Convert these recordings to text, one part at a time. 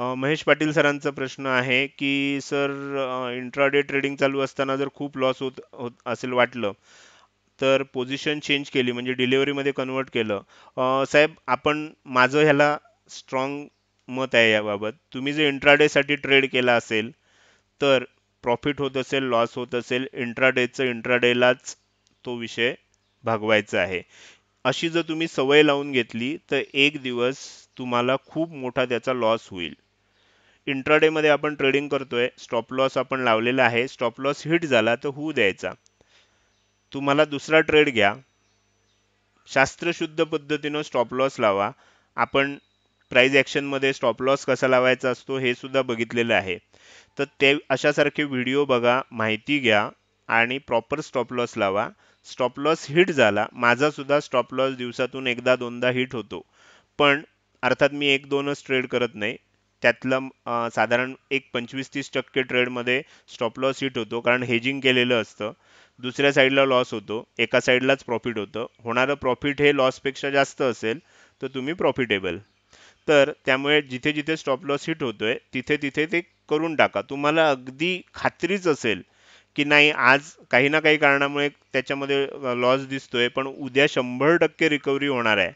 महेश पाटील सरांचा प्रश्न आहे की सर इंट्राडे ट्रेडिंग चालू असताना जर खूप लॉस होत होत असेल वाटलं तर पोझिशन चेंज केली म्हणजे डिलेवरीमध्ये कन्वर्ट केलं साहेब आपण माझं ह्याला स्ट्रॉंग मत आहे याबाबत तुम्ही जर इंट्राडेसाठी ट्रेड केला असेल तर प्रॉफिट होत असेल लॉस होत असेल इंट्राडेचं इंट्राडेलाच तो विषय भागवायचा आहे अशी जर तुम्ही सवय लावून घेतली तर एक दिवस तुम्हाला खूप मोठा त्याचा लॉस होईल मध्ये आपण ट्रेडिंग करतोय स्टॉप लॉस आपण लावलेला आहे स्टॉप लॉस हिट झाला तर होऊ द्यायचा तुम्हाला दुसरा ट्रेड घ्या शास्त्रशुद्ध पद्धतीनं स्टॉप लॉस लावा आपण प्राईज ॲक्शनमध्ये स्टॉप लॉस कसा लावायचा असतो हे सुद्धा बघितलेलं आहे तर ते अशासारखे व्हिडिओ बघा माहिती घ्या आणि प्रॉपर स्टॉप लॉस लावा स्टॉप लॉस हिट झाला माझा सुद्धा स्टॉप लॉस दिवसातून एकदा दोनदा हिट होतो पण अर्थात मी एक दोनच ट्रेड करत नाही त्यातलं साधारण एक पंचवीस तीस टक्के ट्रेडमध्ये स्टॉप लॉस हिट होतो कारण हेजिंग केलेलं असतं दुसऱ्या साईडला लॉस होतो एका साईडलाच प्रॉफिट होतं होणारं प्रॉफिट हे लॉसपेक्षा जास्त असेल तर तुम्ही प्रॉफिटेबल तर त्यामुळे जिथे जिथे स्टॉप लॉस हिट होतोय तिथे तिथे ते करून टाका तुम्हाला अगदी खात्रीच असेल की नाही आज काही ना काही कारणामुळे त्याच्यामध्ये लॉस दिसतोय पण उद्या शंभर टक्के रिकव्हरी होणार आहे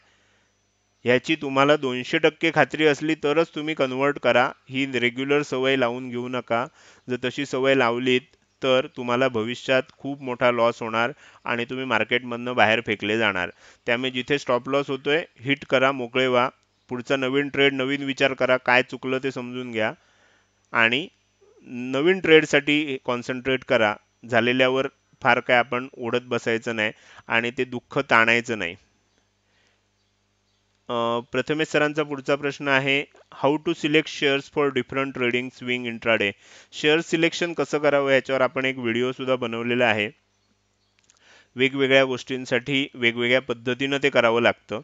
ह्याची तुम्हाला दोनशे टक्के खात्री असली तरच तुम्ही कन्वर्ट करा ही रेग्युलर सवय लावून घेऊ नका जर तशी सवय लावलीत तर तुम्हाला भविष्यात खूप मोठा लॉस होणार आणि तुम्ही मार्केटमधनं बाहेर फेकले जाणार त्यामुळे जिथे स्टॉप लॉस होतोय हिट करा मोकळे व्हा पुढचा नवीन ट्रेड नवीन विचार करा काय चुकलं ते समजून घ्या आणि नवीन ट्रेडसाठी कॉन्सन्ट्रेट करा झालेल्यावर फार काय आपण ओढत बसायचं नाही आणि ते दुःख ताणायचं नाही प्रथमे सरांचा पुढचा प्रश्न आहे how to select shares for different trading swing intraday share selection कसं करावं याच्यावर आपण एक व्हिडिओसुद्धा बनवलेला आहे वेगवेगळ्या गोष्टींसाठी वेगवेगळ्या पद्धतीनं ते करावं लागतं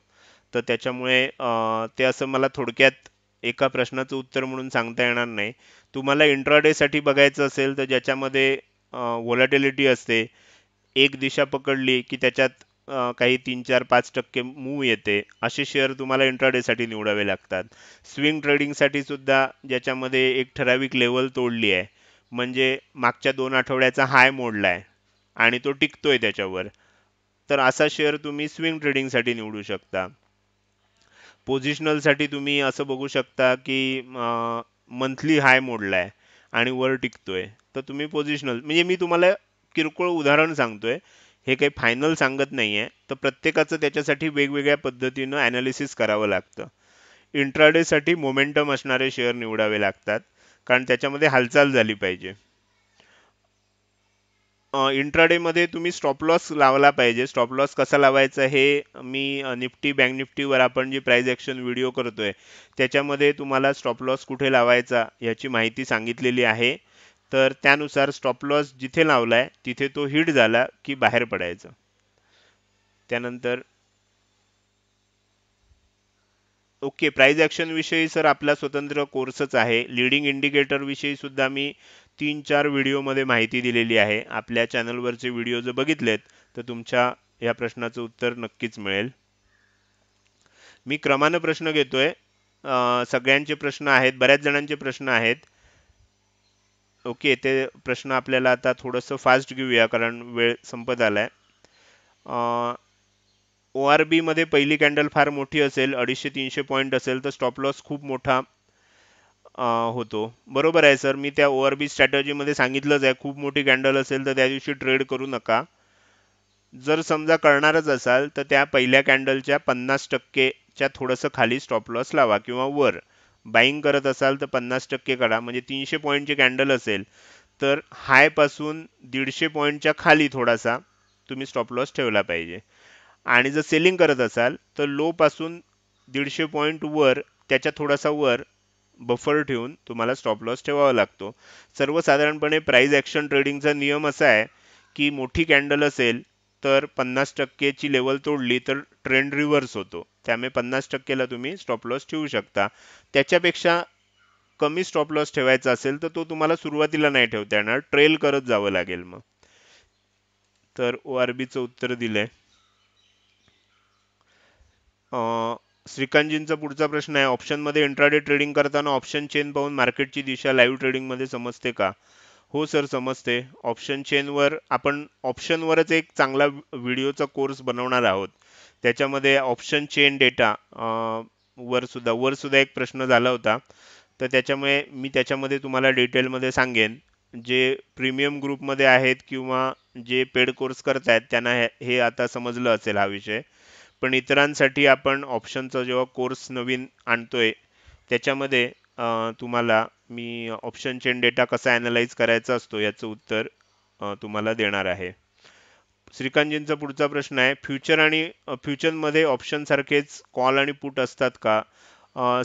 तर त्याच्यामुळे ते असं मला थोडक्यात एका प्रश्नाचं उत्तर म्हणून सांगता येणार नाही तुम्हाला इंट्राडेसाठी बघायचं असेल तर ज्याच्यामध्ये व्हॉलॅटिलिटी असते एक दिशा पकडली की त्याच्यात काही तीन चार पाच टक्के मूव येते असे शेअर तुम्हाला इंट्राडे साठी निवडावे लागतात स्विंग ट्रेडिंगसाठी सुद्धा ज्याच्यामध्ये एक ठराविक लेवल तोडली आहे म्हणजे मागच्या दोन आठवड्याचा हाय मोडला आहे आणि तो टिकतोय त्याच्यावर तर असा शेअर तुम्ही स्विंग ट्रेडिंगसाठी निवडू शकता पोझिशनलसाठी तुम्ही असं बघू शकता की मंथली हाय मोडलाय आणि वर टिकतोय तर तुम्ही पोझिशनल म्हणजे मी तुम्हाला किरकोळ उदाहरण सांगतोय हे काही फायनल सांगत नाही आहे तर प्रत्येकाचं त्याच्यासाठी वेगवेगळ्या पद्धतीनं ॲनालिसिस करावं लागतं इंट्राडेसाठी मोमेंटम असणारे शेअर निवडावे लागतात कारण त्याच्यामध्ये हालचाल झाली पाहिजे इंट्राडेमध्ये तुम्ही स्टॉप लॉस लावला पाहिजे स्टॉप लॉस कसा लावायचा हे मी निफ्टी बँक निफ्टीवर आपण जी प्राईज ॲक्शन व्हिडिओ करतोय त्याच्यामध्ये तुम्हाला स्टॉप लॉस कुठे लावायचा याची माहिती सांगितलेली आहे तर त्यानुसार स्टॉप लॉस जिथे लावला आहे तिथे तो हिट झाला की बाहेर पडायचं त्यानंतर ओके प्राईज ॲक्शनविषयी सर आपला स्वतंत्र कोर्सच आहे लिडिंग इंडिकेटरविषयी सुद्धा मी तीन चार व्हिडिओमध्ये माहिती दिलेली आहे आपल्या चॅनलवरचे व्हिडिओ जर बघितलेत तर तुमच्या या प्रश्नाचं उत्तर नक्कीच मिळेल मी क्रमानं प्रश्न घेतोय सगळ्यांचे प्रश्न आहेत बऱ्याच जणांचे प्रश्न आहेत ओके ते प्रश्न आपल्याला आता थोडंसं फास्ट घेऊया कारण वेळ संपत आला आहे ओ आर बीमध्ये पहिली कॅन्डल फार मोठी असेल अडीचशे तीनशे पॉईंट असेल तर स्टॉप लॉस खूप मोठा होतो बरोबर आहे सर मी त्या ओ आर बी स्ट्रॅटर्जीमध्ये सांगितलंच आहे खूप मोठी कॅन्डल असेल तर त्या दिवशी ट्रेड करू नका जर समजा करणारच असाल तर त्या पहिल्या कॅन्डलच्या पन्नास टक्केच्या थोडंसं खाली स्टॉप लॉस लावा किंवा वर बाईंग करत असाल तर पन्नास टक्के करा म्हणजे तीनशे पॉईंटचे कॅन्डल असेल तर हायपासून दीडशे पॉईंटच्या खाली थोडासा तुम्ही स्टॉप लॉस ठेवला पाहिजे आणि जर सेलिंग करत असाल तर लोपासून दीडशे पॉईंट वर त्याच्या थोडासा वर बफर ठेवून तुम्हाला स्टॉप लॉस ठेवावा लागतो सर्वसाधारणपणे प्राईज ॲक्शन ट्रेडिंगचा नियम असा आहे की मोठी कॅन्डल असेल तर पन्नास टक्केची लेवल तोडली तर ट्रेंड रिव्हर्स होतो त्यामुळे पन्नास टक्केला तुम्ही स्टॉप लॉस ठेवू शकता त्याच्यापेक्षा कमी स्टॉप लॉस ठेवायचा असेल तर तो तुम्हाला सुरुवातीला नाही ठेवता येणार ट्रेल करत जावं लागेल मग तर ओ आर बीचं उत्तर दिलंय श्रीकांतजींचा पुढचा प्रश्न आहे ऑप्शनमध्ये इंट्राडे ट्रेडिंग करताना ऑप्शन चेन पाहून मार्केटची दिशा लाईव्ह ट्रेडिंगमध्ये समजते का हो सर समजते ऑप्शन चेनवर आपण ऑप्शनवरच एक चांगला व्हिडिओचा कोर्स बनवणार आहोत त्याच्यामध्ये ऑप्शन चेन डेटा वर सुद्धा वर सुद्धा एक प्रश्न झाला होता तर त्याच्यामुळे मी त्याच्यामध्ये तुम्हाला डिटेलमध्ये सांगेन जे प्रीमियम ग्रुपमध्ये आहेत किंवा जे पेड कोर्स करत आहेत त्यांना हे आता समजलं असेल हा विषय पण इतरांसाठी आपण ऑप्शनचा जेव्हा कोर्स नवीन आणतोय त्याच्यामध्ये तुम्हाला मी ऑप्शन चेन डेटा कसा ॲनालाइज करायचा असतो याचं उत्तर तुम्हाला देणार आहे श्रीकांतजींचा पुढचा प्रश्न आहे फ्युचर आणि फ्युचरमध्ये ऑप्शनसारखेच कॉल आणि पुट असतात का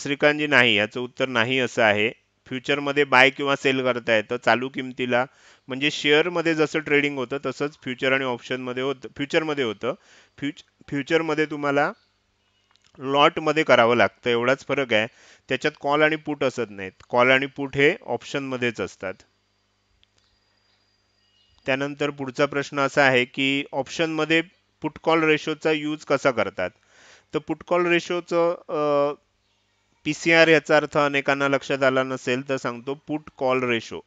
श्रीकांतजी नाही याचं उत्तर नाही असं आहे फ्युचरमध्ये बाय किंवा सेल करता येतं चालू किमतीला म्हणजे शेअरमध्ये जसं ट्रेडिंग होतं तसंच फ्युचर आणि ऑप्शनमध्ये होतं फ्युचरमध्ये होतं फ्युच फ्युचरमध्ये तुम्हाला लॉटमध्ये करावं लागतं एवढाच फरक आहे त्याच्यात कॉल आणि पुट असत नाहीत कॉल आणि पुट हे ऑप्शनमध्येच असतात त्यानंतर पुढचा प्रश्न असा आहे की ऑप्शनमध्ये पुट कॉल रेशोचा यूज कसा करतात तर पुट कॉल रेशोचं पी सी आर याचा अर्थ अनेकांना लक्षात आला नसेल तर सांगतो पुट कॉल रेशो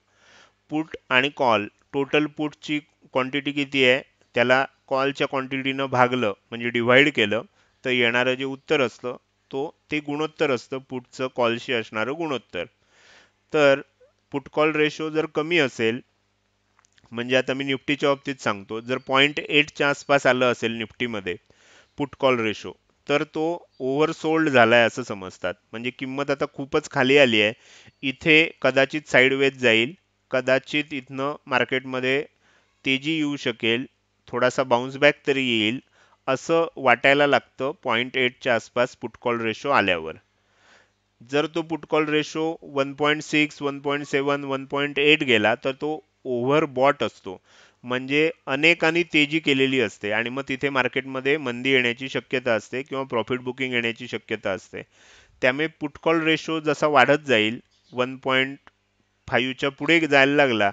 पुट आणि कॉल टोटल पुटची क्वांटिटी किती आहे त्याला कॉलच्या क्वांटिटीनं भागलं म्हणजे डिव्हाइड केलं तर येणारं जे उत्तर असतं तो ते गुणोत्तर असतं पुढचं कॉलशी असणारं गुणोत्तर तर पुटकॉल रेशो जर कमी असेल म्हणजे आता मी निफ्टीच्या बाबतीत सांगतो जर पॉईंट एटच्या आसपास आलं असेल निफ्टीमध्ये पुटकॉल रेशो तर तो ओव्हरसोल्ड झाला आहे असं समजतात म्हणजे किंमत आता खूपच खाली आली आहे इथे कदाचित साईडवेज जाईल कदाचित इथनं मार्केटमध्ये तेजी येऊ शकेल थोडासा बाउन्स बॅक तरी येईल असं वाटायला लागतं पॉईंट एटच्या आसपास पुटकॉल रेशो आल्यावर जर तो put call ratio one point six one point seven one point eight गेला तर तो ओव्हर बॉट असतो म्हणजे अनेकांनी तेजी केलेली असते आणि मग तिथे मार्केटमध्ये मंदी येण्याची शक्यता असते किंवा प्रॉफिट बुकिंग येण्याची शक्यता असते त्यामुळे पुटकॉल रेशो जसा वाढत जाईल वन पॉईंट फाईव्हच्या पुढे जायला लागला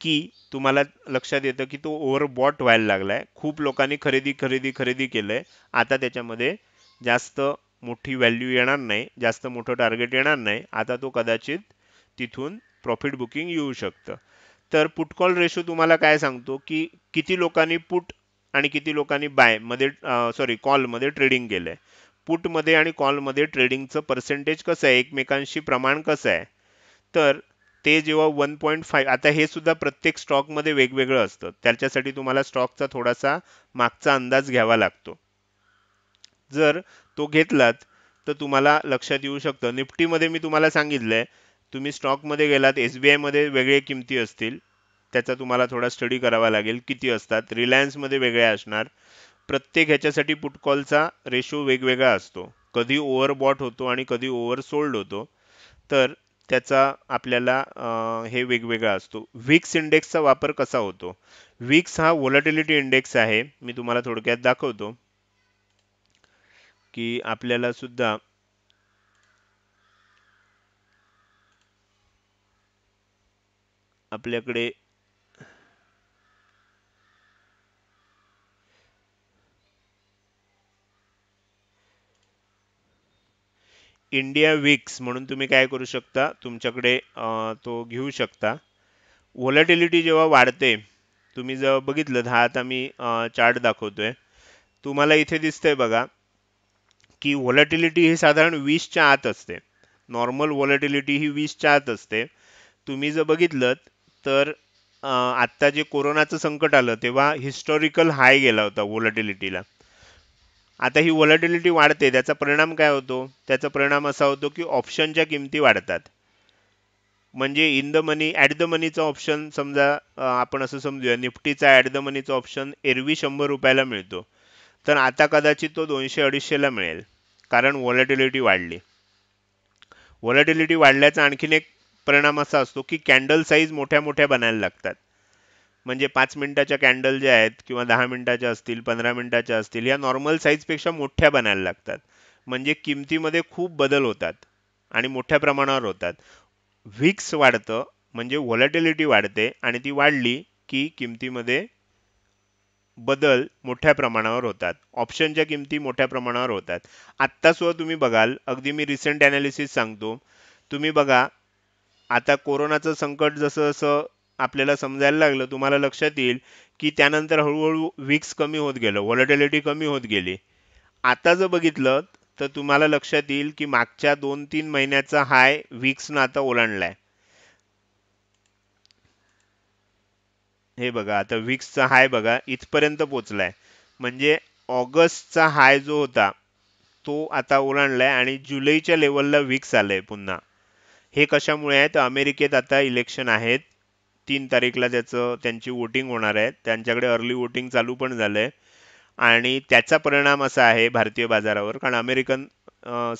की तुम्हाला लक्षात येतं की तो ओव्हरबॉट व्हायला लागला आहे खूप लोकांनी खरेदी खरेदी खरेदी केलं आहे आता त्याच्यामध्ये जास्त मोठी व्हॅल्यू येणार नाही जास्त मोठं टार्गेट येणार नाही आता तो कदाचित तिथून प्रॉफिट बुकिंग येऊ शकतं तर पुटकॉल रेशो तुम्हाला काय सांगतो की किती लोकांनी पुट आणि किती लोकांनी बाय मध्ये सॉरी कॉलमध्ये ट्रेडिंग केलं आहे पुटमध्ये आणि कॉलमध्ये ट्रेडिंगचं पर्सेंटेज कसं आहे एकमेकांशी प्रमाण कसं आहे तर ते जेव्हा वन पॉईंट फाय आता हे सुद्धा प्रत्येक स्टॉकमध्ये वेगवेगळं असतं त्याच्यासाठी तुम्हाला स्टॉकचा थोडासा मागचा अंदाज घ्यावा लागतो जर तो घेतलात तर तुम्हाला लक्षात येऊ शकतं निफ्टीमध्ये मी तुम्हाला सांगितलं आहे तुम्ही स्टॉकमध्ये गेलात एस बी आयमध्ये वेगळे किमती असतील त्याचा तुम्हाला थोडा स्टडी करावा लागेल किती असतात रिलायन्समध्ये वेगळ्या असणार प्रत्येक ह्याच्यासाठी पुटकॉलचा रेशो वेगवेगळा असतो कधी बॉट होतो आणि कधी ओव्हर सोल्ड होतो तर त्याचा आपल्याला हे वेगवेगळा असतो विक्स इंडेक्सचा वापर कसा होतो विक्स हा व्हॉलॅटिलिटी इंडेक्स आहे मी तुम्हाला थोडक्यात दाखवतो की आपल्याला सुद्धा आपल्याकडे इंडिया विक्स म्हणून तुम्ही काय करू शकता तुमच्याकडे तो घेऊ शकता व्हॉलेटिलिटी जेव्हा वाढते तुम्ही जर बघितलं हा आता मी चार्ट दाखवतो आहे तुम्हाला इथे दिसतंय बघा की व्हॉलेटिलिटी ही साधारण वीसच्या आत असते नॉर्मल व्हॉलेटिलिटी ही वीसच्या आत असते तुम्ही जर बघितलं तर आत्ता जे कोरोनाचं संकट आलं तेव्हा हिस्टॉरिकल हाय गेला होता व्हॉलेटिलिटीला आता ही व्हॉलॅटिलिटी वाढते त्याचा परिणाम काय होतो त्याचा परिणाम असा होतो की ऑप्शनच्या किमती वाढतात म्हणजे in the money at the मनीचा ऑप्शन समजा आपण असं समजूया निफ्टीचा ॲट द मनीचा ऑप्शन एरवी शंभर रुपयाला मिळतो तर आता कदाचित तो दोनशे अडीचशेला मिळेल कारण व्हॉलॅटिलिटी वाढली व्हॉलॅटिलिटी वाढल्याचा आणखीन एक परिणाम असा असतो की कॅन्डल साईज मोठ्या मोठ्या बनायला लागतात म्हणजे पाच मिनिटाच्या कॅन्डल ज्या आहेत किंवा दहा मिनिटाच्या असतील पंधरा मिनिटाच्या असतील या नॉर्मल साईजपेक्षा मोठ्या बनायला लागतात म्हणजे किमतीमध्ये खूप बदल होतात आणि मोठ्या प्रमाणावर होतात व्हिक्स वाढतं म्हणजे व्हॉलेटिलिटी वाढते आणि ती वाढली की किमतीमध्ये बदल मोठ्या प्रमाणावर होतात ऑप्शनच्या किमती मोठ्या प्रमाणावर होतात आत्तासुद्धा तुम्ही बघाल अगदी मी रिसेंट ॲनालिसिस सांगतो तुम्ही बघा आता कोरोनाचं संकट जसं जसं आपल्याला समजायला लागलं तुम्हाला लक्षात येईल की त्यानंतर हळूहळू विक्स कमी होत गेलं व्हॉलेटिलिटी कमी होत गेली आता जर बघितलं तर तुम्हाला लक्षात येईल की मागच्या दोन तीन महिन्याचा हाय वीक्सनं आता ओलांडलाय हे बघा आता विक्सचा हाय बघा इथपर्यंत पोचलाय म्हणजे ऑगस्टचा हाय जो होता तो आता ओलांडलाय आणि जुलैच्या लेवलला विक्स आलंय पुन्हा हे कशामुळे आहे तर अमेरिकेत आता इलेक्शन आहेत तीन तारीखला त्याचं त्यांची वोटिंग होणार आहे त्यांच्याकडे अर्ली वोटिंग चालू पण झालं आहे आणि त्याचा परिणाम असा आहे भारतीय बाजारावर कारण अमेरिकन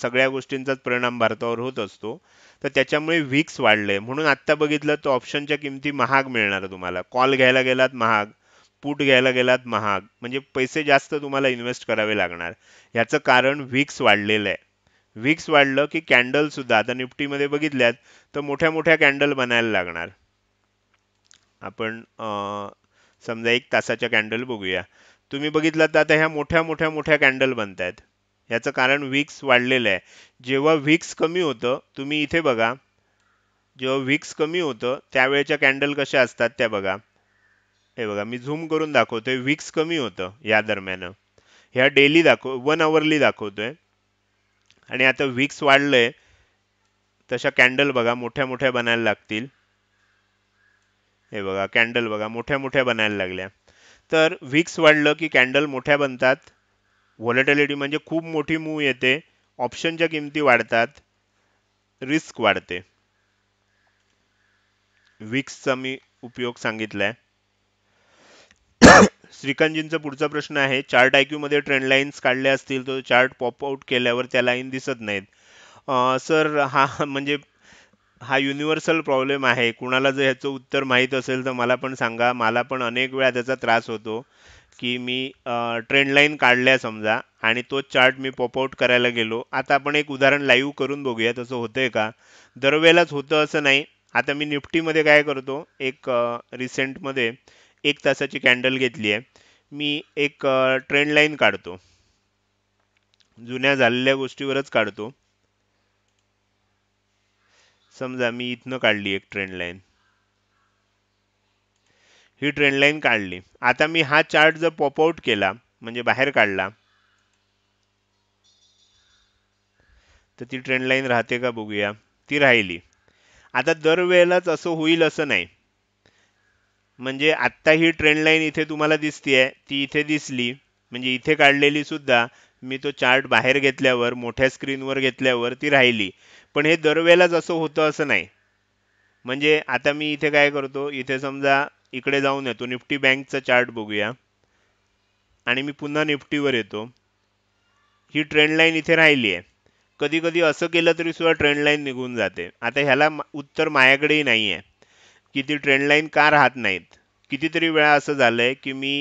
सगळ्या गोष्टींचाच परिणाम भारतावर होत असतो तर त्याच्यामुळे व्हिक्स वाढले म्हणून आत्ता बघितलं तर ऑप्शनच्या किमती महाग मिळणार तुम्हाला कॉल घ्यायला गेलात महाग पूट घ्यायला गेलात महाग म्हणजे पैसे जास्त तुम्हाला इन्व्हेस्ट करावे लागणार ह्याचं कारण व्हिक्स वाढलेलं आहे विक्स वाढलं की कॅन्डलसुद्धा आता निफ्टीमध्ये बघितल्यात तर मोठ्या मोठ्या कॅन्डल बनायला लागणार आपण समजा एक तासाच्या कॅन्डल बघूया तुम्ही बघितलं तर आता ह्या मोठ्या मोठ्या मोठ्या कॅन्डल बनत आहेत ह्याचं कारण विक्स वाढलेलं आहे जेव्हा विक्स कमी होतं तुम्ही इथे बघा जेव्हा विक्स कमी होतं त्यावेळेच्या कॅन्डल कशा असतात त्या बघा हे बघा मी झूम करून दाखवतोय विक्स कमी होतं या दरम्यान ह्या डेली दाखव वन आवरली दाखवतोय आणि आता विक्स वाढलंय तशा कॅन्डल बघा मोठ्या मोठ्या बनायला लागतील हे बघा कॅन्डल बघा मोठ्या मोठ्या बनायला लागल्या तर विक्स वाढलं की कॅन्डल मोठ्या बनतात व्हॉलेटिलिटी म्हणजे खूप मोठी मूव येते ऑप्शनच्या किमती वाढतात रिस्क वाढते विक्सचा मी उपयोग सांगितलाय श्रीकांतजींचा पुढचा प्रश्न आहे चार्ट आयक्यू मध्ये ट्रेंड लाईन्स काढल्या असतील तो चार्ट पॉप आउट केल्यावर त्या लाईन दिसत नाहीत सर हा म्हणजे हा युनिव्हर्सल प्रॉब्लेम आहे कुणाला जर ह्याचं उत्तर माहीत असेल तर मला पण सांगा मला पण अनेक वेळा त्याचा त्रास होतो की मी ट्रेंडलाईन काढल्या समजा आणि तो चार्ट मी पॉपआउट करायला गेलो आता आपण एक उदाहरण लाईव्ह करून बघूया तसं होतंय का दरवेळेलाच होतं असं नाही आता मी निफ्टीमध्ये काय करतो एक रिसेंटमध्ये एक तासाची कॅन्डल घेतली आहे मी एक ट्रेंडलाईन काढतो जुन्या झालेल्या गोष्टीवरच काढतो समजा मी इथनं काढली एक ट्रेंड लाईन ही ट्रेंड लाईन काढली आता मी हा चार्ट जर पॉपआउट केला म्हणजे बाहेर काढला तर ती ट्रेंड लाईन राहते का बघूया ती राहिली आता दरवेळेलाच असं होईल असं नाही म्हणजे आत्ता ही ट्रेंड लाईन इथे तुम्हाला आहे ती इथे दिसली म्हणजे इथे काढलेली सुद्धा मी तो चार्ट बाहेर घेतल्यावर मोठ्या स्क्रीनवर घेतल्यावर ती राहिली पण हे दरवेळेलाच असं होतं असं नाही म्हणजे आता मी इथे काय करतो इथे समजा इकडे जाऊन येतो निफ्टी बँकचा चार्ट बघूया आणि मी पुन्हा निफ्टीवर येतो ही ट्रेंड लाईन इथे राहिली आहे कधी कधी असं केलं तरी सुद्धा ट्रेंड लाईन निघून जाते आता ह्याला उत्तर माझ्याकडेही नाही आहे की ती ट्रेंड लाईन का राहत नाहीत कितीतरी वेळा असं झालं आहे की मी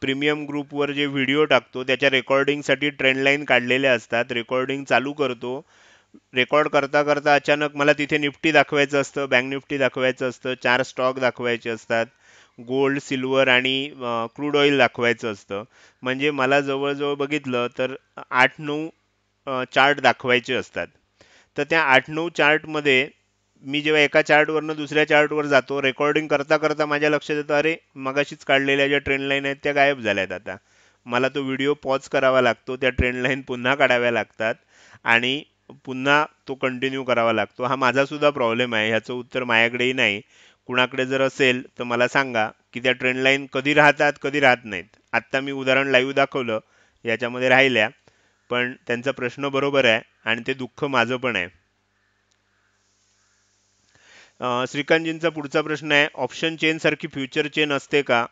प्रीमियम ग्रुपवर जे व्हिडिओ टाकतो त्याच्या रेकॉर्डिंगसाठी ट्रेंड लाईन काढलेल्या असतात रेकॉर्डिंग चालू करतो रेकॉर्ड करता करता अचानक मला तिथे निफ्टी दाखवायचं असतं बँक निफ्टी दाखवायचं असतं चार स्टॉक दाखवायचे असतात गोल्ड सिल्वर आणि क्रूड ऑइल दाखवायचं असतं म्हणजे मला जवळजवळ बघितलं तर आठ नऊ चार्ट दाखवायचे असतात तर त्या आठ नऊ चार्टमध्ये मी जेव्हा एका चार्टवरनं दुसऱ्या चार्टवर जातो रेकॉर्डिंग करता करता माझ्या लक्षात येतं अरे मगाशीच काढलेल्या ज्या ट्रेंड लाईन आहेत त्या गायब झाल्या आहेत आता मला तो व्हिडिओ पॉज करावा लागतो त्या ट्रेंड लाईन पुन्हा काढाव्या लागतात आणि पुन्हा तो कंटिन्यू करावा लागतो हा माझासुद्धा प्रॉब्लेम आहे ह्याचं उत्तर माझ्याकडेही नाही कुणाकडे जर असेल तर मला सांगा की त्या ट्रेंड लाईन कधी राहतात कधी राहत नाहीत आत्ता मी उदाहरण लाईव्ह दाखवलं याच्यामध्ये राहिल्या पण त्यांचा प्रश्न बरोबर आहे आणि ते दुःख माझं पण आहे श्रीकांतजींचा पुढचा प्रश्न आहे ऑप्शन चेन सारखी फ्युचर चेन असते का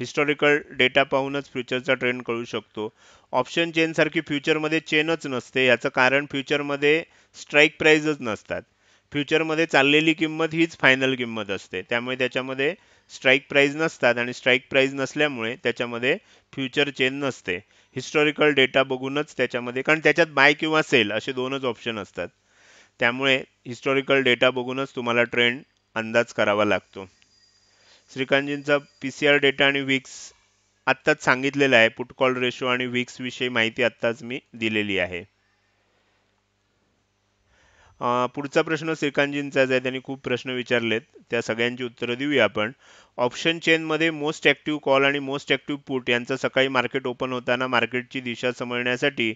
हिस्टॉरिकल डेटा पाहूनच फ्युचरचा ट्रेंड कळू शकतो ऑप्शन चेनसारखी फ्युचरमध्ये चेनच नसते याचं कारण फ्युचरमध्ये स्ट्राईक प्राईजच नसतात फ्युचरमध्ये चाललेली किंमत हीच फायनल किंमत असते त्यामुळे त्याच्यामध्ये स्ट्राईक प्राईज नसतात आणि स्ट्राईक प्राईज नसल्यामुळे त्याच्यामध्ये फ्युचर चेन नसते हिस्टॉरिकल डेटा बघूनच त्याच्यामध्ये कारण त्याच्यात बाय किंवा सेल असे दोनच ऑप्शन असतात त्यामुळे हिस्टॉरिकल डेटा बघूनच तुम्हाला ट्रेंड अंदाज करावा लागतो श्रीकांतजींचा पी सी आर डेटा आणि विक्स आत्ताच सांगितलेला आहे पुटकॉल रेशो आणि विक्स विषयी माहिती आत्ताच मी दिलेली आहे पुढचा प्रश्न श्रीकांतजींचा आहे त्यांनी खूप प्रश्न विचारलेत त्या सगळ्यांची उत्तरं देऊया आपण ऑप्शन चेनमध्ये मोस्ट ॲक्टिव्ह कॉल आणि मोस्ट ॲक्टिव्ह पुट यांचा सकाळी मार्केट ओपन होताना मार्केटची दिशा समजण्यासाठी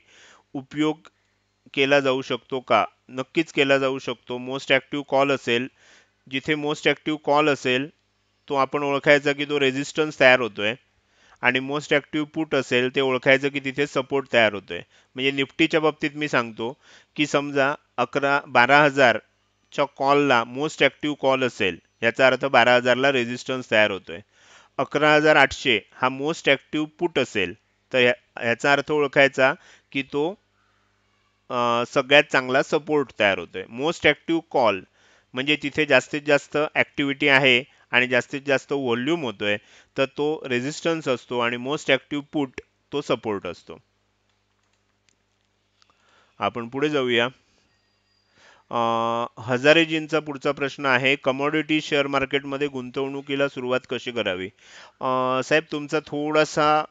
उपयोग केला जाऊ शकतो का नक्कीच केला जाऊ शकतो मोस्ट ॲक्टिव्ह कॉल असेल जिथे मोस्ट ॲक्टिव्ह कॉल असेल तो आपण ओळखायचा की तो रेझिस्टन्स तयार होतोय आणि मोस्ट ऍक्टिव्ह पुट असेल ते ओळखायचं की तिथे सपोर्ट तयार होतोय म्हणजे निफ्टीच्या बाबतीत मी सांगतो की समजा अकरा बारा हजारच्या कॉलला मोस्ट ऍक्टिव्ह कॉल असेल याचा अर्थ बारा हजारला रेझिस्टन्स तयार होतोय अकरा हजार आठशे हा मोस्ट ऍक्टिव्ह पुट असेल तर ह्याचा अर्थ ओळखायचा की तो सगळ्यात चांगला सपोर्ट तयार होतोय मोस्ट ऍक्टिव्ह कॉल म्हणजे तिथे जास्तीत जास्त ऍक्टिव्हिटी आहे आणि जास्तीत जास्त व्हॉल्यूम होतोय तर तो रेझिस्टन्स असतो आणि मोस्ट ॲक्टिव्ह पुट तो सपोर्ट असतो आपण पुढे जाऊया हजारेजींचा पुढचा प्रश्न आहे कमोडिटी शेअर मार्केटमध्ये गुंतवणुकीला सुरुवात कशी करावी साहेब तुमचा थोडासा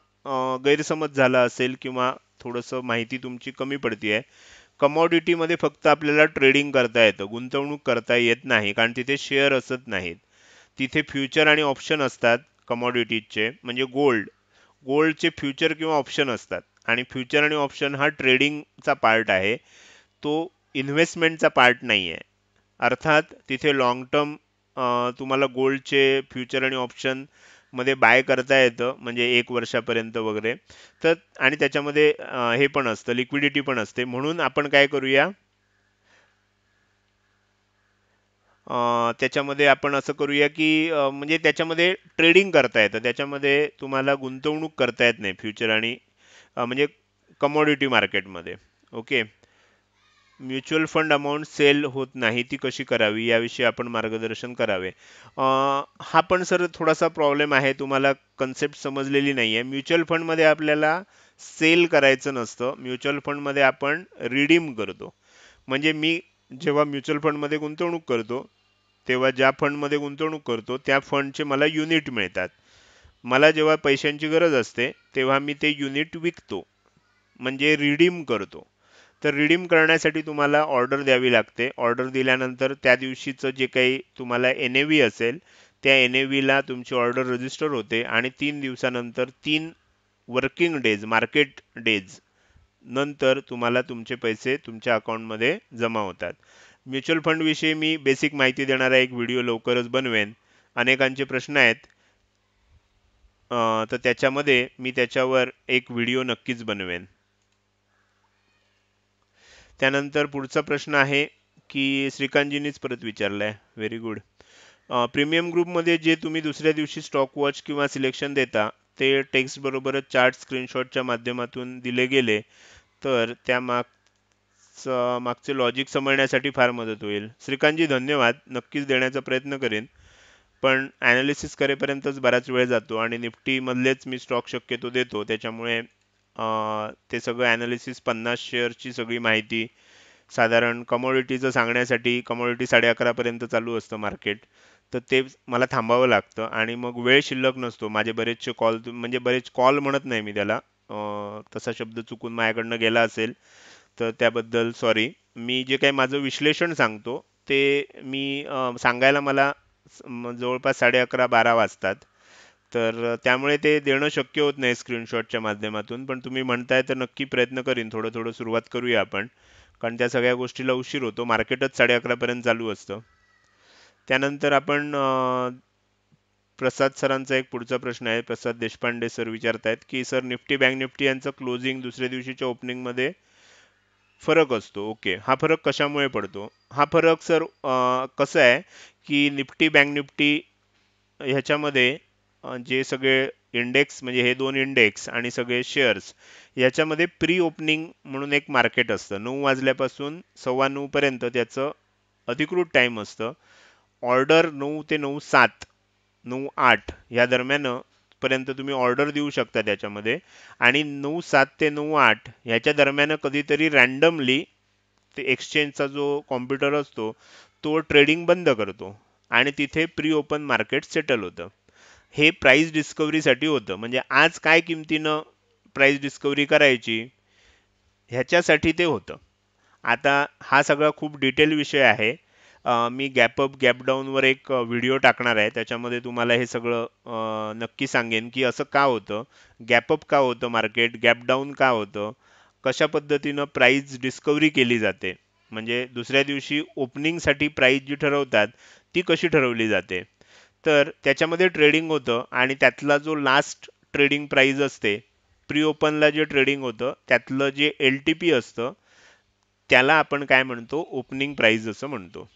गैरसमज झाला असेल किंवा थोडंसं माहिती तुमची कमी पडती आहे कमॉडिटीमध्ये फक्त आपल्याला ट्रेडिंग करता येतं गुंतवणूक करता येत नाही कारण तिथे शेअर असत नाहीत तिथे फ्युचर आणि ऑप्शन असतात कमॉडिटीजचे म्हणजे गोल्ड गोल्डचे फ्युचर किंवा ऑप्शन असतात आणि फ्युचर आणि ऑप्शन हा ट्रेडिंगचा पार्ट आहे तो इन्व्हेस्टमेंटचा पार्ट नाही आहे अर्थात तिथे लॉंग टर्म तुम्हाला गोल्डचे फ्युचर आणि ऑप्शन मध्ये बाय करता येतं म्हणजे एक वर्षापर्यंत वगैरे तर आणि त्याच्यामध्ये हे पण असतं लिक्विडिटी पण असते म्हणून आपण काय करूया त्याच्यामध्ये आपण असं करूया की म्हणजे त्याच्यामध्ये ट्रेडिंग करता येतं त्याच्यामध्ये तुम्हाला गुंतवणूक करता येत नाही फ्युचर आणि म्हणजे कमोडिटी मार्केटमध्ये okay mutual fund amount sell होत नाही ती कशी करावी याविषयी आपण मार्गदर्शन करावे हा पण सर थोडासा प्रॉब्लेम आहे तुम्हाला कन्सेप्ट समजलेली नाही आहे म्युच्युअल फंडमध्ये आपल्याला सेल करायचं नसतं म्युच्युअल फंडमध्ये आपण रिडीम करतो म्हणजे मी जेव्हा म्युच्युअल फंडमध्ये गुंतवणूक करतो तेव्हा ज्या फंडमध्ये गुंतवणूक करतो त्या फंडचे मला युनिट मिळतात मला जेव्हा पैशांची गरज असते तेव्हा मी ते युनिट विकतो म्हणजे रिडीम करतो तर रिडीम करण्यासाठी तुम्हाला ऑर्डर द्यावी लागते ऑर्डर दिल्यानंतर त्या दिवशीचं जे काही तुम्हाला एन व्ही असेल त्या एन ए व्हीला तुमची ऑर्डर रजिस्टर होते आणि तीन दिवसानंतर तीन वर्किंग डेज मार्केट डेज नंतर तुम्हाला तुमचे पैसे तुमच्या अकाउंटमध्ये जमा होतात म्युच्युअल फंडविषयी मी बेसिक माहिती देणारा एक व्हिडिओ लवकरच बनवेन अनेकांचे प्रश्न आहेत तर त्याच्यामध्ये मी त्याच्यावर एक व्हिडिओ नक्कीच बनवेन त्यानंतर पुढचा प्रश्न आहे की श्रीकांतजींनीच परत विचारलाय आहे व्हेरी गुड प्रीमियम ग्रुपमध्ये जे तुम्ही दुसऱ्या दिवशी स्टॉक वॉच किंवा सिलेक्शन देता ते बरोबरच चार्ट स्क्रीनशॉटच्या माध्यमातून दिले गेले तर त्या माग मागचे लॉजिक समजण्यासाठी फार मदत होईल श्रीकांतजी धन्यवाद नक्कीच देण्याचा प्रयत्न करेन पण ॲनालिसिस करेपर्यंतच बराच वेळ जातो आणि निफ्टीमधलेच मी स्टॉक शक्यतो देतो त्याच्यामुळे ते सगळं ॲनालिसिस पन्नास शेअरची सगळी माहिती साधारण कमोडिटीचं सांगण्यासाठी कमोडिटी साडे अकरापर्यंत चालू असतं मार्केट तर ते मला थांबावं लागतं आणि मग वेळ शिल्लक नसतो माझे बरेचसे कॉल म्हणजे बरेच कॉल म्हणत नाही मी त्याला तसा शब्द चुकून माझ्याकडनं गेला असेल तर त्याबद्दल सॉरी मी जे काही माझं विश्लेषण सांगतो ते मी सांगायला मला जवळपास साडे अकरा बारा वाजतात तर त्यामुळे ते देणं शक्य होत नाही स्क्रीनशॉटच्या माध्यमातून पण तुम्ही म्हणताय तर नक्की प्रयत्न करीन थोडं थोडं सुरुवात करूया आपण कारण त्या सगळ्या गोष्टीला उशीर होतो मार्केटच साडे अकरापर्यंत चालू असतं त्यानंतर आपण प्रसाद सरांचा एक पुढचा प्रश्न आहे प्रसाद देशपांडे सर विचारतायत की सर निफ्टी बँक निफ्टी यांचं क्लोजिंग दुसऱ्या दिवशीच्या ओपनिंगमध्ये फरक असतो ओके हा फरक कशामुळे पडतो हा फरक सर कसं आहे की निफ्टी बँक निफ्टी ह्याच्यामध्ये जे सगळे इंडेक्स म्हणजे हे दोन इंडेक्स आणि सगळे शेअर्स याच्यामध्ये प्री ओपनिंग म्हणून एक मार्केट असतं नऊ वाजल्यापासून सव्वा नऊपर्यंत त्याचं अधिकृत टाईम असतं ऑर्डर नऊ ते नऊ सात नऊ आठ या दरम्यान पर्यंत तुम्ही ऑर्डर देऊ शकता त्याच्यामध्ये आणि नऊ सात ते नऊ आठ ह्याच्या दरम्यान कधीतरी रॅन्डमली ते एक्सचेंजचा जो कॉम्प्युटर असतो तो ट्रेडिंग बंद करतो आणि तिथे प्री ओपन मार्केट सेटल होतं हे प्राईस डिस्कवरीसाठी होतं म्हणजे आज काय किमतीनं प्राईस डिस्कवरी करायची ह्याच्यासाठी ते होतं आता हा सगळा खूप डिटेल विषय आहे मी गॅपअप गॅपडाऊनवर एक व्हिडिओ टाकणार आहे त्याच्यामध्ये तुम्हाला हे सगळं नक्की सांगेन की असं का होतं गॅपअप का होतं मार्केट गॅपडाऊन का होतं कशा पद्धतीनं प्राईज डिस्कवरी केली जाते म्हणजे दुसऱ्या दिवशी ओपनिंगसाठी प्राईज जी ठरवतात ती कशी ठरवली जाते तर त्याच्यामध्ये ट्रेडिंग होतं आणि त्यातला जो लास्ट ट्रेडिंग प्राईज असते प्री ओपनला जे ट्रेडिंग होतं त्यातलं जे एल टी पी असतं त्याला आपण काय म्हणतो ओपनिंग प्राईज असं म्हणतो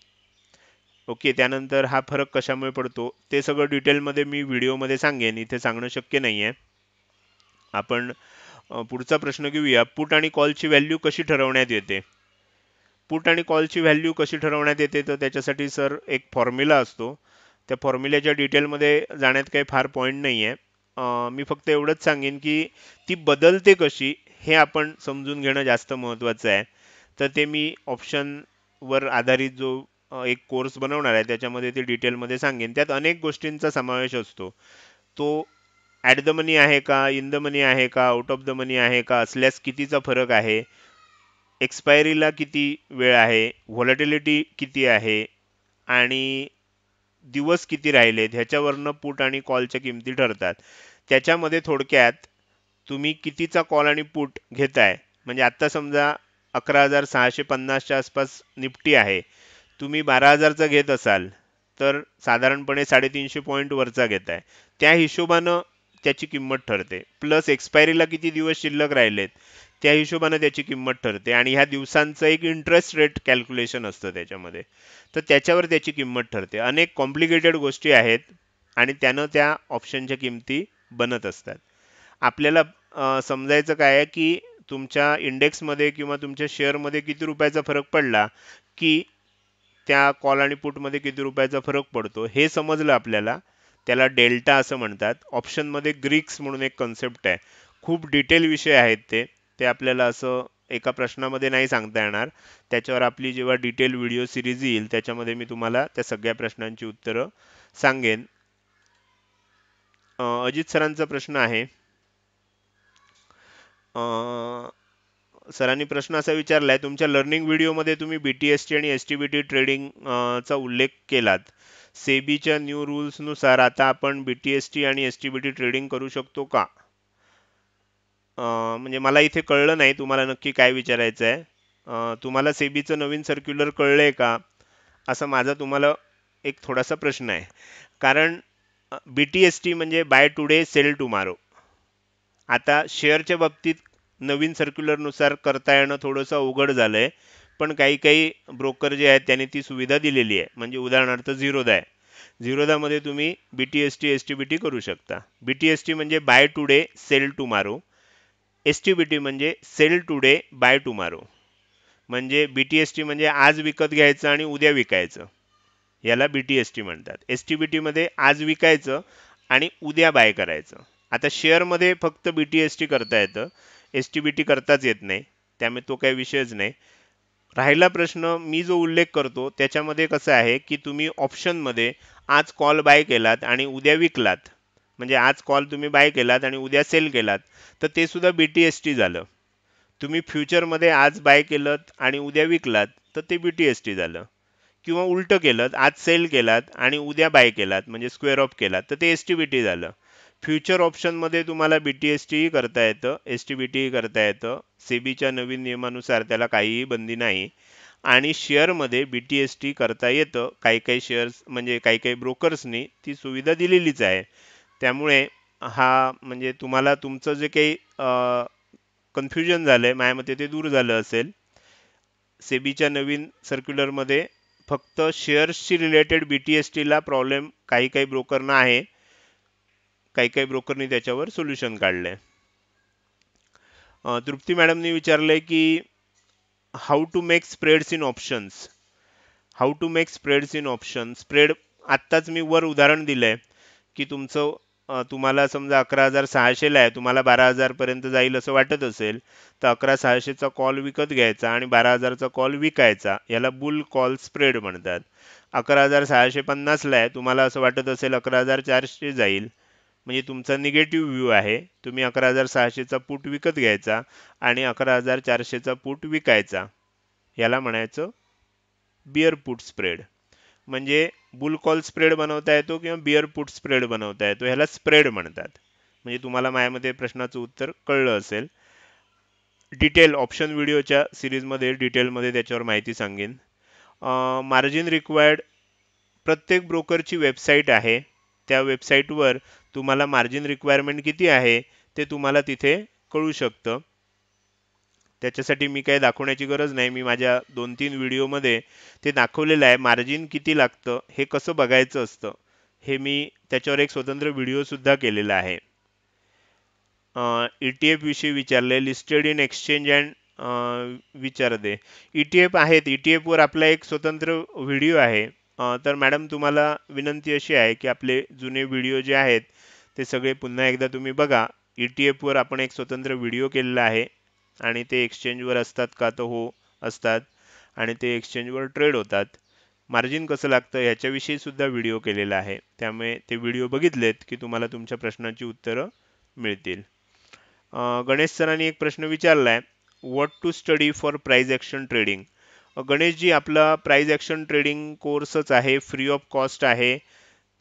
ओके त्यानंतर हा फरक कशामुळे पडतो ते सगळं डिटेलमध्ये मी व्हिडिओमध्ये सांगेन इथे सांगणं शक्य नाही आहे आपण पुढचा प्रश्न घेऊया पुट आणि कॉलची व्हॅल्यू कशी ठरवण्यात येते पुट आणि कॉलची व्हॅल्यू कशी ठरवण्यात येते तर त्याच्यासाठी सर एक फॉर्म्युला असतो त्या फॉर्म्युल्याच्या डिटेलमध्ये जाण्यात काही फार पॉईंट नाही आहे मी फक्त एवढंच सांगेन की ती बदलते कशी हे आपण समजून घेणं जास्त महत्त्वाचं आहे तर ते मी ऑप्शनवर आधारित जो एक कोर्स बनवणार आहे त्याच्यामध्ये ते डिटेलमध्ये सांगेन त्यात अनेक गोष्टींचा समावेश असतो तो ॲट द मनी आहे का इन द मनी आहे का आउट ऑफ द मनी आहे का असल्यास कितीचा फरक आहे एक्सपायरीला किती वेळ आहे व्हॉलेटिलिटी किती आहे आणि दिवस किती राहिलेत ह्याच्यावरनं पुट आणि कॉलच्या किमती ठरतात त्याच्यामध्ये थोडक्यात तुम्ही कितीचा कॉल आणि पुट घेताय म्हणजे आत्ता समजा अकरा हजार सहाशे पन्नासच्या आसपास निफ्टी आहे तुम्ही बारा हजारचा घेत असाल तर साधारणपणे साडेतीनशे वरचा घेताय त्या हिशोबानं त्याची किंमत ठरते प्लस एक्सपायरीला किती दिवस शिल्लक राहिलेत त्या हिशोबानं त्याची किंमत ठरते आणि ह्या दिवसांचं एक इंटरेस्ट रेट कॅल्क्युलेशन असतं त्याच्यामध्ये तर त्याच्यावर त्याची किंमत ठरते अनेक कॉम्प्लिकेटेड गोष्टी आहेत आणि त्यानं त्या ऑप्शनच्या किमती बनत असतात आपल्याला समजायचं काय आहे की तुमच्या इंडेक्समध्ये किंवा तुमच्या शेअरमध्ये किती रुपयाचा फरक पडला की त्या कॉल आणि पुटमध्ये किती रुपयाचा फरक पडतो हे समजलं आपल्याला त्याला डेल्टा असं म्हणतात ऑप्शनमध्ये ग्रीक्स म्हणून एक कन्सेप्ट आहे खूप डिटेल विषय आहेत ते ते आपल्याला असं एका प्रश्नामध्ये नाही सांगता येणार त्याच्यावर आपली जेव्हा डिटेल व्हिडिओ सिरीज येईल त्याच्यामध्ये मी तुम्हाला त्या सगळ्या प्रश्नांची उत्तरं सांगेन अजित सरांचा प्रश्न आहे सरांनी प्रश्न असा विचारला आहे तुमच्या लर्निंग व्हिडिओमध्ये तुम्ही बी टी एस टी आणि एस टी बी टी ट्रेडिंगचा उल्लेख केलात सेबीच्या न्यू रूल्सनुसार आता आपण बी टी एस टी आणि S T B T trading करू शकतो का म्हणजे मला इथे कळलं नाही तुम्हाला नक्की काय विचारायचं आहे तुम्हाला सेबीचं नवीन सर्क्युलर कळलं आहे का असा माझा तुम्हाला एक थोडासा प्रश्न आहे कारण बी टी एस टी म्हणजे बाय टुडे सेल टुमारो आता शेअरच्या बाबतीत नवीन सर्क्युलरनुसार करता येणं थोडंसं अवघड झालंय पण काही काही ब्रोकर जे आहेत त्यांनी ती सुविधा दिलेली आहे म्हणजे उदाहरणार्थ झिरोदा आहे झिरोदामध्ये तुम्ही B T S T S T B T करू शकता बी टी एस टी म्हणजे buy today sell tomorrow S T B T म्हणजे सेल टुडे बाय टुमारो म्हणजे बी टी एस टी म्हणजे आज विकत घ्यायचं आणि उद्या विकायचं याला बी टी एस टी म्हणतात एस टी बी टीमध्ये आज विकायचं आणि उद्या बाय करायचं आता शेअरमध्ये फक्त बी टी एस टी करता येतं एस टी बी टी करताच येत नाही त्यामुळे तो काही विषयच नाही राहिला प्रश्न मी जो उल्लेख करतो त्याच्यामध्ये कसं आहे की तुम्ही ऑप्शनमध्ये आज कॉल बाय केलात आणि उद्या विकलात म्हणजे आज कॉल तुम्ही बाय केलात आणि उद्या सेल केलात तर ते सुद्धा बी टी एस टी झालं तुम्ही फ्युचरमध्ये आज बाय केलं आणि उद्या विकलात तर ते बी टी एस टी झालं किंवा उलटं केलं आज सेल केलात आणि उद्या बाय केलात म्हणजे स्क्वेअर ऑफ केलात तर ते एस टी बी टी झालं फ्युचर ऑप्शनमध्ये तुम्हाला बी टी एस टीही करता येतं एस टी बी टीही करता येतं सेबीच्या नवीन नियमानुसार त्याला काहीही बंदी नाही आणि शेअरमध्ये बी टी एस टी करता येतं काही काही शेअर्स म्हणजे काही काही ब्रोकर्सनी ती सुविधा दिलेलीच आहे त्यामुळे हा म्हणजे तुम्हाला तुमचं जे काही कन्फ्युजन झालं आहे माझ्या मते ते दूर झालं असेल सेबीच्या नवीन सर्क्युलरमध्ये फक्त शेअर्सशी रिलेटेड बी टी एस टीला प्रॉब्लेम काही काही ब्रोकरना आहे काही काही ब्रोकरनी त्याच्यावर सोल्युशन काढलं तृप्ती मॅडमनी विचारलं की how to make spreads in options how to make spreads in option spread आत्ताच मी वर उदाहरण दिलं की तुमचं तुम्हाला समजा अकरा हजार सहाशेला आहे तुम्हाला बारा हजारपर्यंत जाईल असं वाटत असेल तर अकरा सहाशेचा कॉल विकत घ्यायचा आणि बारा हजारचा कॉल विकायचा याला बुल कॉल स्प्रेड म्हणतात अकरा हजार सहाशे पन्नासला आहे तुम्हाला असं वाटत असेल अकरा हजार चारशे जाईल म्हणजे तुमचा निगेटिव्ह व्ह्यू आहे तुम्ही अकरा हजार सहाशेचा पूट विकत घ्यायचा आणि अकरा हजार चारशेचा पूट विकायचा याला म्हणायचं बिअर पूट स्प्रेड म्हणजे बुल कॉल स्प्रेड बनवता येतो किंवा बिअर पूट स्प्रेड बनवता येतो ह्याला स्प्रेड म्हणतात म्हणजे तुम्हाला माझ्यामध्ये प्रश्नाचं उत्तर कळलं असेल डिटेल ऑप्शन व्हिडिओच्या सिरीजमध्ये डिटेलमध्ये त्याच्यावर माहिती सांगेन मार्जिन रिक्वायर्ड प्रत्येक ब्रोकरची वेबसाईट आहे त्या वेबसाईटवर तुम्हाला मार्जिन रिक्वायरमेंट किती आहे ते तुम्हाला तिथे कळू शकतं त्याच्यासाठी मी काही दाखवण्याची गरज नाही मी माझ्या दोन तीन व्हिडिओमध्ये ते दाखवलेलं आहे मार्जिन किती लागतं हे कसं बघायचं असतं हे मी त्याच्यावर एक स्वतंत्र व्हिडिओसुद्धा केलेला आहे ई टी e विषयी विचारले listed in exchange and they E T F आहेत ई e टी एफवर आपला एक स्वतंत्र व्हिडिओ आहे तर मॅडम तुम्हाला विनंती अशी आहे की आपले जुने व्हिडिओ जे आहेत ते सगळे पुन्हा एकदा तुम्ही बघा ई e टी एफवर आपण एक स्वतंत्र व्हिडिओ केलेला आहे आणि ते एक्सचेंजवर असतात का तर हो असतात आणि ते एक्सचेंजवर ट्रेड होतात मार्जिन कसं लागतं ह्याच्याविषयीसुद्धा सुद्धा व्हिडिओ केलेला आहे त्यामुळे ते व्हिडिओ बघितलेत की तुम्हाला तुमच्या प्रश्नाची उत्तरं मिळतील गणेश सरांनी एक प्रश्न विचारला आहे what to study for price action trading Ganeshji आपला प्राईज ॲक्शन ट्रेडिंग कोर्सच आहे फ्री ऑफ कॉस्ट आहे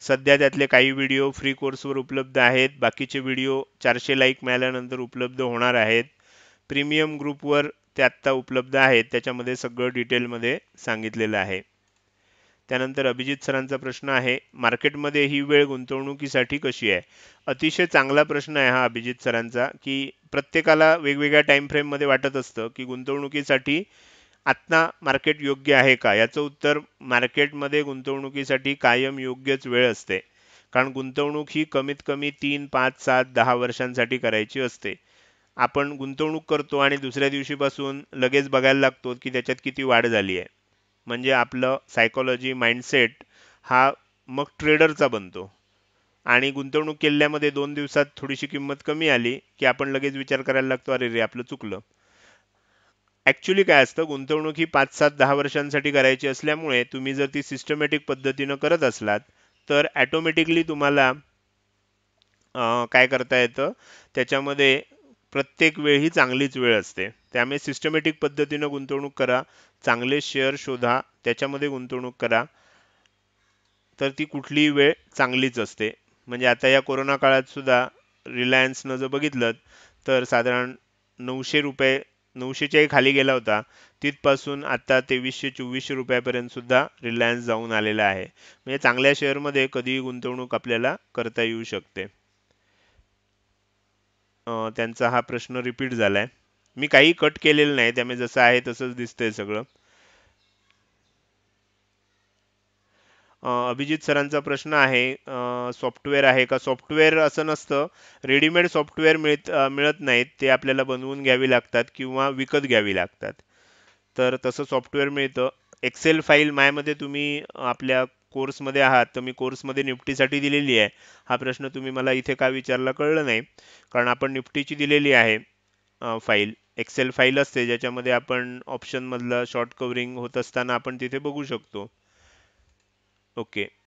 सध्या त्यातले काही व्हिडिओ फ्री कोर्सवर उपलब्ध आहेत बाकीचे व्हिडिओ चारशे लाईक मिळाल्यानंतर उपलब्ध होणार आहेत प्रीमियम ग्रुपवर ते आत्ता उपलब्ध आहेत त्याच्यामध्ये सगळं डिटेलमध्ये सांगितलेलं आहे त्यानंतर अभिजित सरांचा प्रश्न आहे मार्केटमध्ये ही वेळ गुंतवणुकीसाठी कशी आहे अतिशय चांगला प्रश्न आहे हा अभिजित सरांचा की प्रत्येकाला वेगवेगळ्या टाईम फ्रेममध्ये वाटत असतं की गुंतवणुकीसाठी आत्ता मार्केट योग्य आहे का याचं उत्तर मार्केटमध्ये गुंतवणुकीसाठी कायम योग्यच वेळ असते कारण गुंतवणूक ही कमीत कमी तीन पाच सात दहा वर्षांसाठी करायची असते आपण गुंतवणूक करतो आणि दुसऱ्या दिवशीपासून लगेच बघायला लागतो की त्याच्यात किती वाढ झाली आहे म्हणजे आपलं सायकोलॉजी माइंडसेट हा मग ट्रेडरचा बनतो आणि गुंतवणूक केल्यामध्ये दोन दिवसात थोडीशी किंमत कमी आली की आपण लगेच विचार करायला लागतो अरे रे आपलं चुकलं ॲक्च्युली काय असतं गुंतवणूक ही पाच सात दहा वर्षांसाठी करायची असल्यामुळे तुम्ही जर ती सिस्टमॅटिक पद्धतीनं करत असलात तर ॲटोमॅटिकली तुम्हाला काय करता येतं त्याच्यामध्ये प्रत्येक वेळ ही चांगलीच वेळ असते त्यामुळे सिस्टमॅटिक पद्धतीनं गुंतवणूक करा चांगले शेअर शोधा त्याच्यामध्ये गुंतवणूक करा तर ती कुठलीही वेळ चांगलीच असते म्हणजे आता या कोरोना काळात सुद्धा रिलायन्सनं जर बघितलं तर साधारण नऊशे रुपये नऊशेच्याही खाली गेला होता तिथपासून आता तेवीसशे चोवीसशे सुद्धा रिलायन्स जाऊन आलेला आहे म्हणजे चांगल्या शेअरमध्ये कधीही गुंतवणूक आपल्याला करता येऊ शकते त्यांचा हा प्रश्न रिपीट झालाय मी काही कट केलेलं नाही त्यामुळे जसं आहे तसंच दिसतंय सगळं अभिजित सरांचा प्रश्न आहे सॉफ्टवेअर आहे का सॉफ्टवेअर असं नसतं रेडीमेड सॉफ्टवेअर मिळत मिळत नाहीत ते आपल्याला बनवून घ्यावी लागतात किंवा विकत घ्यावी लागतात तर तसं सॉफ्टवेअर मिळतं एक्सेल फाईल मायमध्ये तुम्ही आपल्या कोर्समध्ये आहात तर मी कोर्समध्ये निफ्टीसाठी दिलेली आहे हा प्रश्न तुम्ही मला इथे का विचारला कळलं नाही कारण आपण निफ्टीची दिलेली आहे फाईल एक्सेल फाईल असते ज्याच्यामध्ये आपण ऑप्शनमधलं शॉर्ट कवरिंग होत असताना आपण तिथे बघू शकतो Okay